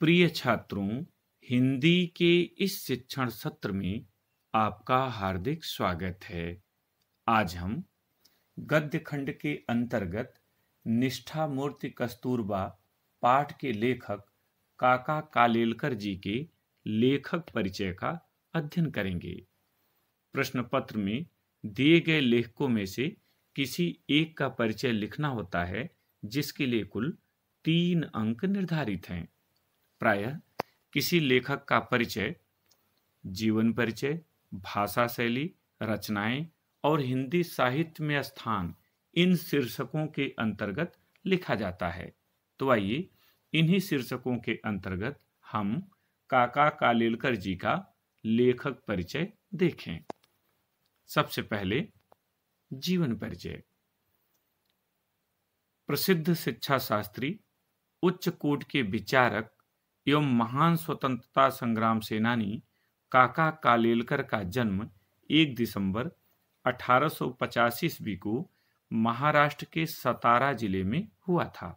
प्रिय छात्रों हिंदी के इस शिक्षण सत्र में आपका हार्दिक स्वागत है आज हम गद्य खंड के अंतर्गत निष्ठा मूर्ति कस्तूरबा पाठ के लेखक काका कालेलकर जी के लेखक परिचय का अध्ययन करेंगे प्रश्न पत्र में दिए गए लेखकों में से किसी एक का परिचय लिखना होता है जिसके लिए कुल तीन अंक निर्धारित हैं प्राय किसी लेखक का परिचय जीवन परिचय भाषा शैली रचनाएं और हिंदी साहित्य में स्थान इन शीर्षकों के अंतर्गत लिखा जाता है तो आइए इन्हीं शीर्षकों के अंतर्गत हम काका कालेलकर जी का लेखक परिचय देखें सबसे पहले जीवन परिचय प्रसिद्ध शिक्षा शास्त्री उच्च कोट के विचारक एवं महान स्वतंत्रता संग्राम सेनानी काका कालेलकर का जन्म 1 दिसंबर अठारह ईस्वी को महाराष्ट्र के सतारा जिले में हुआ था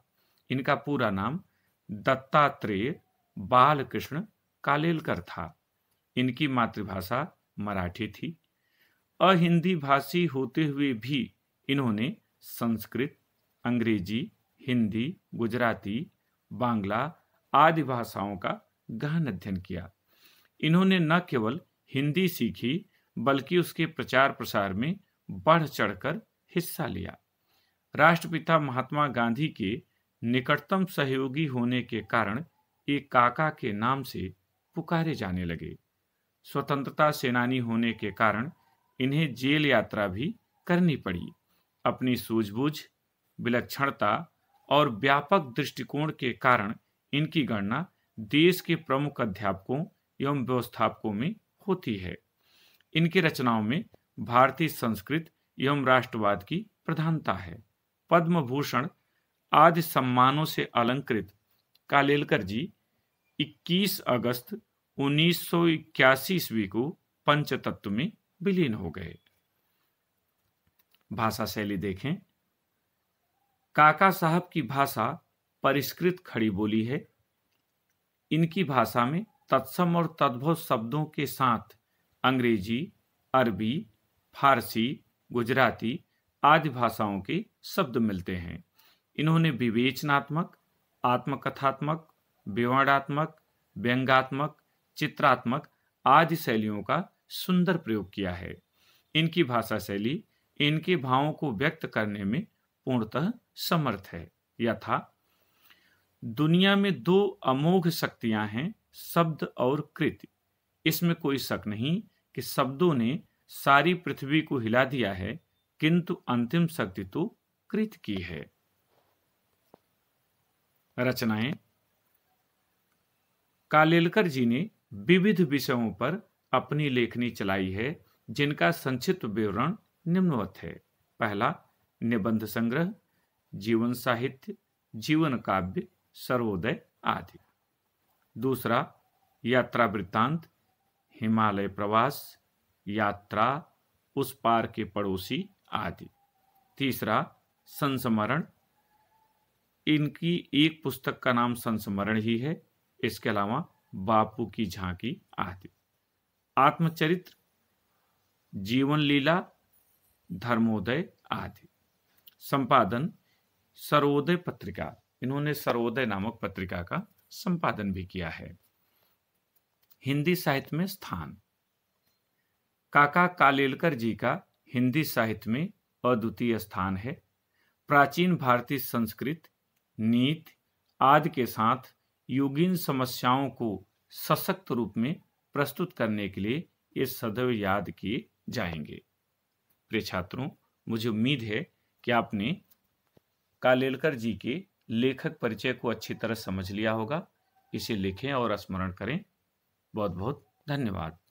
इनका पूरा नाम दत्तात्रेय बालकृष्ण कालेलकर था इनकी मातृभाषा मराठी थी अहिंदी भाषी होते हुए भी इन्होंने संस्कृत अंग्रेजी हिंदी गुजराती बांग्ला आदि भाषाओं का गहन अध्ययन किया इन्होंने न केवल हिंदी सीखी बल्कि उसके प्रचार प्रसार में बढ़ चढ़कर हिस्सा लिया राष्ट्रपिता महात्मा गांधी के निकटतम सहयोगी होने के कारण एक काका के नाम से पुकारे जाने लगे स्वतंत्रता सेनानी होने के कारण इन्हें जेल यात्रा भी करनी पड़ी अपनी सूझबूझ विलक्षणता और व्यापक दृष्टिकोण के कारण इनकी गणना देश के प्रमुख अध्यापकों एवं व्यवस्थापकों में होती है इनकी रचनाओं में भारतीय संस्कृत एवं राष्ट्रवाद की प्रधानता है पद्म भूषण आदि सम्मानों से अलंकृत कालेलकर जी 21 अगस्त उन्नीस ईस्वी को पंचतत्व में विलीन हो गए भाषा शैली देखें काका साहब की भाषा परिष्कृत खड़ी बोली है इनकी भाषा में तत्सम और तद्भव शब्दों के साथ अंग्रेजी अरबी फारसी गुजराती आदि भाषाओं के शब्द मिलते हैं इन्होंने विवेचनात्मक आत्मकथात्मक विवाणात्मक व्यंगात्मक चित्रात्मक आदि शैलियों का सुंदर प्रयोग किया है इनकी भाषा शैली इनके भावों को व्यक्त करने में पूर्णतः समर्थ है यथा दुनिया में दो अमोघ शक्तियां हैं शब्द और कृति इसमें कोई शक नहीं कि शब्दों ने सारी पृथ्वी को हिला दिया है किंतु अंतिम शक्ति तो कृत की है रचनाएं कालेलकर जी ने विविध विषयों पर अपनी लेखनी चलाई है जिनका संक्षिप्त विवरण निम्नवत है पहला निबंध संग्रह जीवन साहित्य जीवन काव्य सर्वोदय आदि दूसरा यात्रा वृत्तांत हिमालय प्रवास यात्रा उस पार के पड़ोसी आदि तीसरा संस्मरण इनकी एक पुस्तक का नाम संस्मरण ही है इसके अलावा बापू की झांकी आदि आत्मचरित्र जीवन लीला धर्मोदय आदि संपादन सर्वोदय पत्रिका इन्होंने सर्वोदय नामक पत्रिका का संपादन भी किया है हिंदी साहित्य में स्थान काका कालेलकर जी का हिंदी साहित्य में अद्वितीय स्थान है प्राचीन भारतीय संस्कृत नीत आदि के साथ युगीन समस्याओं को सशक्त रूप में प्रस्तुत करने के लिए ये सदैव याद किए जाएंगे प्रिय छात्रों मुझे उम्मीद है कि आपने कालेलकर जी के लेखक परिचय को अच्छी तरह समझ लिया होगा इसे लिखें और स्मरण करें बहुत बहुत धन्यवाद